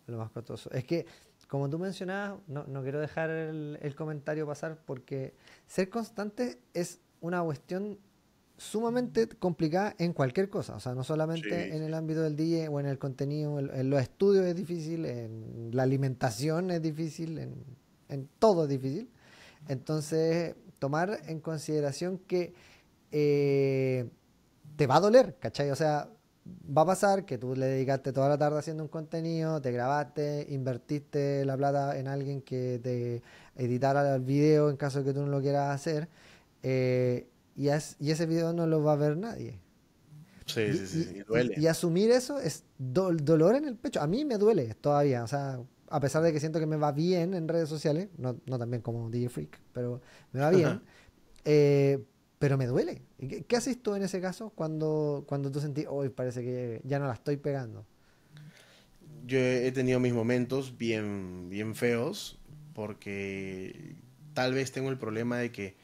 Lo más costoso. Es que, como tú mencionabas, no, quiero dejar el, comentario pasar porque ser constante es una cuestión sumamente complicada en cualquier cosa. O sea, no solamente en el ámbito del día o en el contenido, en, los estudios es difícil, en la alimentación es difícil, en, todo es difícil. Entonces, tomar en consideración que eh, te va a doler, ¿cachai? O sea, va a pasar que tú le dedicaste toda la tarde haciendo un contenido, te grabaste, invertiste la plata en alguien que te editara el video en caso de que tú no lo quieras hacer, eh, y, ese video no lo va a ver nadie. Sí, sí, sí, y, duele. Y, asumir eso es dolor en el pecho. A mí me duele todavía, o sea, a pesar de que siento que me va bien en redes sociales, no, no tan como DJ Freak, pero me va bien. Eh, pero me duele. ¿Qué, haces tú en ese caso cuando, cuando tú sentís, hoy parece que ya no la estoy pegando? Yo he tenido mis momentos bien, bien feos porque tal vez tengo el problema de que,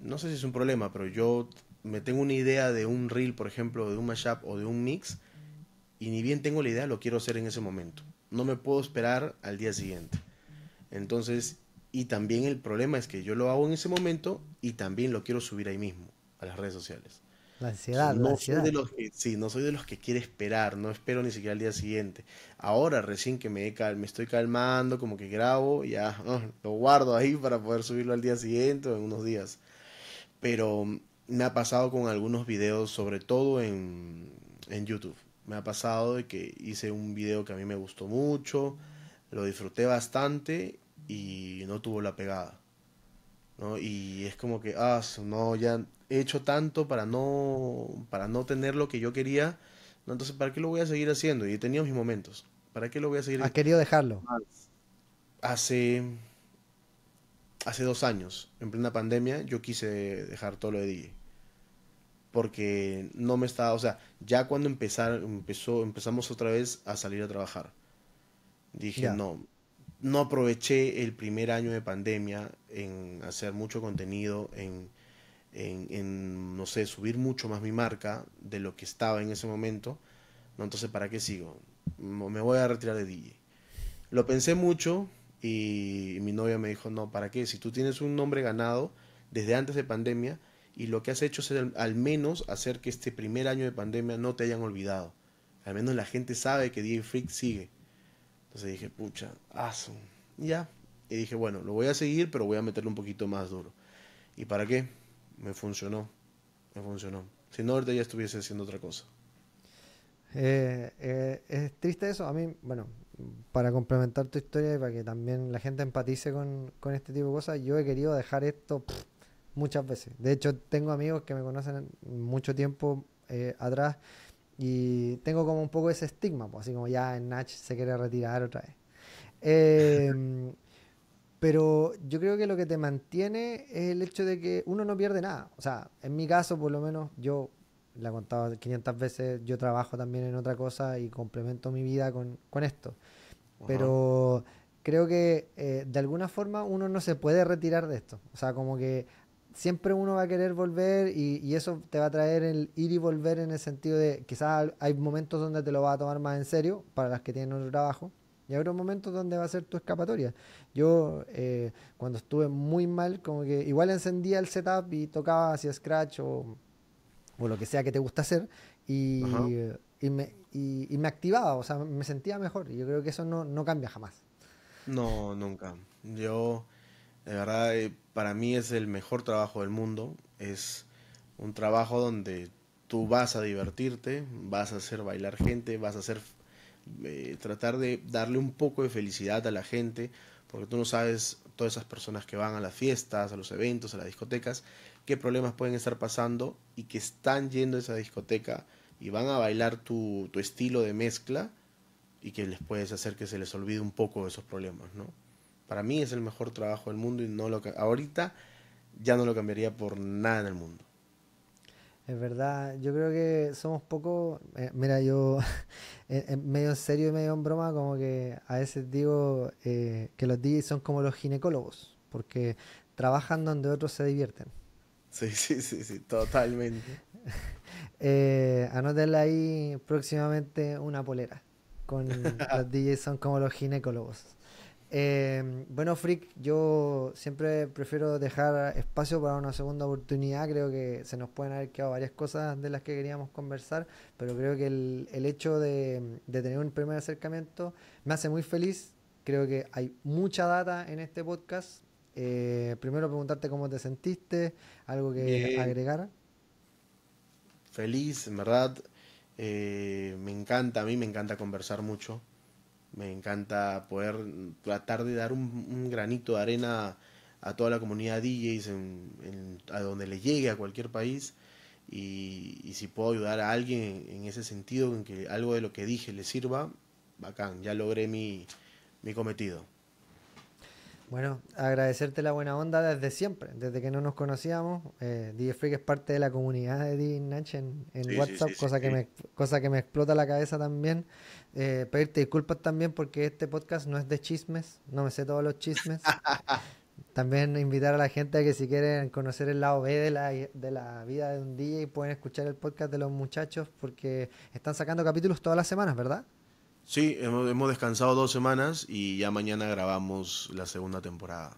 no sé si es un problema, pero yo me tengo una idea de un reel, por ejemplo, de un mashup o de un mix, y ni bien tengo la idea, lo quiero hacer en ese momento. No me puedo esperar al día siguiente. Entonces, y también el problema es que yo lo hago en ese momento y también lo quiero subir ahí mismo, a las redes sociales. La ansiedad, no Soy de los que, sí, no soy de los que quiere esperar, no espero ni siquiera al día siguiente. Ahora, recién que me, me estoy calmando, como que grabo, ya ah, lo guardo ahí para poder subirlo al día siguiente o en unos días. Pero me ha pasado con algunos videos, sobre todo en, en YouTube. Me ha pasado de que hice un video que a mí me gustó mucho, lo disfruté bastante y no tuvo la pegada. Y es como que, ah, no, ya he hecho tanto para no, para no tener lo que yo quería, ¿no? entonces, ¿para qué lo voy a seguir haciendo? Y he tenido mis momentos. ¿Para qué lo voy a seguir? Ha querido dejarlo? Hace, hace dos años, en plena pandemia, yo quise dejar todo lo de DJ. Porque no me estaba, o sea, ya cuando empezar, empezó, empezamos otra vez a salir a trabajar, dije, no, no aproveché el primer año de pandemia en hacer mucho contenido, en, no sé, subir mucho más mi marca de lo que estaba en ese momento. ¿no? Entonces, ¿para qué sigo? Me voy a retirar de DJ. Lo pensé mucho y mi novia me dijo, no, ¿para qué? Si tú tienes un nombre ganado desde antes de pandemia y lo que has hecho es al menos hacer que este primer año de pandemia no te hayan olvidado. Al menos la gente sabe que DJ Freak sigue. Entonces dije, pucha, aso. Ya. Y dije, bueno, lo voy a seguir, pero voy a meterle un poquito más duro. ¿Y para qué? Me funcionó. Me funcionó. Si no, ahorita ya estuviese haciendo otra cosa. Eh, eh, es triste eso. A mí, bueno, para complementar tu historia y para que también la gente empatice con, este tipo de cosas, yo he querido dejar esto muchas veces. De hecho, tengo amigos que me conocen mucho tiempo eh, atrás y tengo como un poco ese estigma, pues, así como ya en Natch se quiere retirar otra vez. Em, pero yo creo que lo que te mantiene es el hecho de que uno no pierde nada. O sea, en mi caso, por lo menos, yo le he contado 500 veces, yo trabajo también en otra cosa y complemento mi vida con, esto. Pero creo que eh, de alguna forma uno no se puede retirar de esto. O sea, como que siempre uno va a querer volver y, eso te va a traer el ir y volver en el sentido de quizás hay momentos donde te lo va a tomar más en serio para las que tienen otro trabajo y hay momentos donde va a ser tu escapatoria. Yo eh, cuando estuve muy mal, como que igual encendía el setup y tocaba hacia Scratch o, lo que sea que te gusta hacer y, y, me, activaba, o sea, me sentía mejor. Y yo creo que eso no, no cambia jamás. No, nunca. Yo de verdad, eh, para mí es el mejor trabajo del mundo. Es un trabajo donde tú vas a divertirte, vas a hacer bailar gente, vas a hacer eh, tratar de darle un poco de felicidad a la gente, porque tú no sabes todas esas personas que van a las fiestas, a los eventos, a las discotecas, qué problemas pueden estar pasando y que están yendo a esa discoteca y van a bailar tu, tu estilo de mezcla y que les puedes hacer que se les olvide un poco de esos problemas, ¿no? Para mí es el mejor trabajo del mundo y no lo ahorita ya no lo cambiaría por nada en el mundo. Es verdad, yo creo que somos poco, eh, mira, yo medio en serio y medio en broma, como que a veces digo eh, que los DJs son como los ginecólogos, porque trabajan donde otros se divierten. Sí, sí, sí, sí, totalmente. eh, anótenle ahí próximamente una polera con los DJs son como los ginecólogos. Em, bueno, Frick, yo siempre prefiero dejar espacio para una segunda oportunidad. Creo que se nos pueden haber quedado varias cosas de las que queríamos conversar, pero creo que el, hecho de, tener un primer acercamiento me hace muy feliz. Creo que hay mucha data en este podcast. Eh, primero preguntarte cómo te sentiste, algo que agregar. Feliz, en verdad. Eh, me encanta, a mí me encanta conversar mucho me encanta poder tratar de dar un, granito de arena a toda la comunidad DJs a donde le llegue a cualquier país y, si puedo ayudar a alguien en, en, ese sentido, en que algo de lo que dije le sirva, bacán, ya logré mi, mi cometido. Bueno, agradecerte la buena onda desde siempre, desde que no nos conocíamos. Eh, DJ Freak es parte de la comunidad de DJ Natch en, WhatsApp, cosa, que me, cosa que me explota la cabeza también. Eh, pedirte disculpas también porque este podcast no es de chismes, no me sé todos los chismes. también invitar a la gente a que si quieren conocer el lado B de la, de la vida de un DJ pueden escuchar el podcast de los muchachos porque están sacando capítulos todas las semanas, ¿verdad? Sí, hemos, descansado dos semanas y ya mañana grabamos la segunda temporada.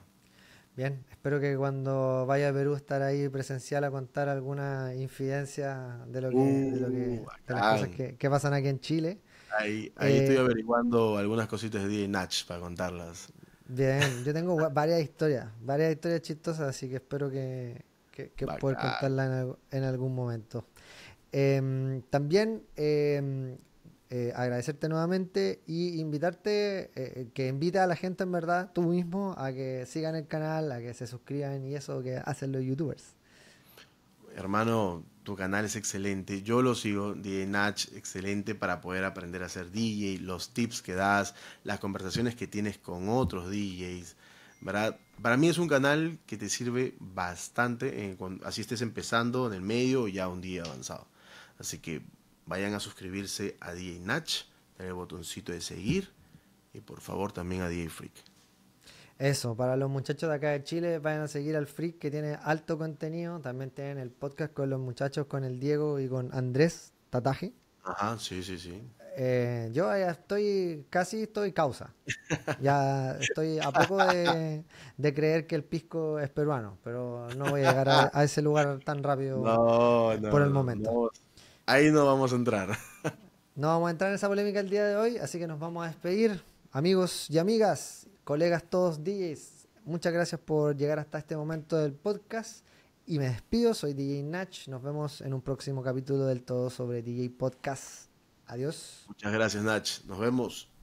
Bien, espero que cuando vaya a Perú estar ahí presencial a contar alguna infidencia de lo que, de, uh, las cosas que, pasan aquí en Chile. Ahí, eh, estoy averiguando algunas cositas de DJ Natch para contarlas. Bien, yo tengo varias historias, varias historias chistosas, así que espero que, que, poder contarla en, algún momento. Em, también em, eh, agradecerte nuevamente y invitarte, eh, eh, que invita a la gente en verdad, tú mismo, a que sigan el canal, a que se suscriban y eso que hacen los youtubers. Hermano, tu canal es excelente. Yo lo sigo, DJ Nach, excelente para poder aprender a ser DJ, los tips que das, las conversaciones que tienes con otros DJs. ¿verdad? Para mí es un canal que te sirve bastante así estés empezando en el medio o ya un día avanzado. Así que Vayan a suscribirse a DJ Natch, el botoncito de seguir y por favor también a DJ Freak. Eso, para los muchachos de acá de Chile, vayan a seguir al Freak que tiene alto contenido. También tienen el podcast con los muchachos, con el Diego y con Andrés Tataje. Ajá, sí, sí, sí. Eh, yo ya estoy, casi estoy causa. Ya estoy a poco de, creer que el pisco es peruano, pero no voy a llegar a, ese lugar tan rápido por el momento ahí no vamos a entrar. No vamos a entrar en esa polémica el día de hoy, así que nos vamos a despedir, amigos y amigas, colegas todos DJs. Muchas gracias por llegar hasta este momento del podcast y me despido. Soy DJ Nach. Nos vemos en un próximo capítulo del todo sobre DJ Podcast. Adiós. Muchas gracias, Nach. Nos vemos.